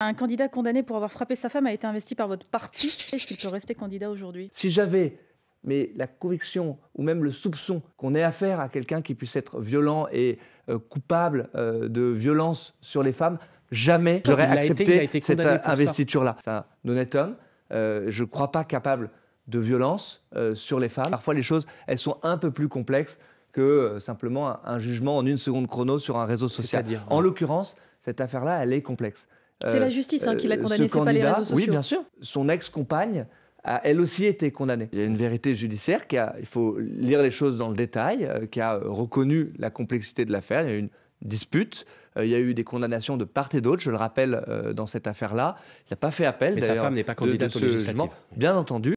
Un candidat condamné pour avoir frappé sa femme a été investi par votre parti. Est-ce qu'il peut rester candidat aujourd'hui Si j'avais mais la conviction ou même le soupçon qu'on ait affaire à quelqu'un qui puisse être violent et euh, coupable euh, de violence sur les femmes, jamais j'aurais accepté cette euh, investiture-là. C'est un honnête homme, je ne crois pas capable de violence sur les femmes. Parfois les choses, elles sont un peu plus complexes que simplement un, jugement en une seconde chrono sur un réseau social. En l'occurrence, cette affaire-là, elle est complexe. Euh, c'est la justice hein, qui l'a euh, condamné, c'est pas les réseaux sociaux. Oui, bien sûr. Son ex-compagne a elle aussi été condamnée. Il y a une vérité judiciaire qui a, il faut lire les choses dans le détail, euh, qui a reconnu la complexité de l'affaire. Il y a eu une dispute. Il y a eu des condamnations de part et d'autre, je le rappelle, dans cette affaire-là. Il n'a pas fait appel. Mais sa femme n'est pas candidate au législatif. Bien entendu.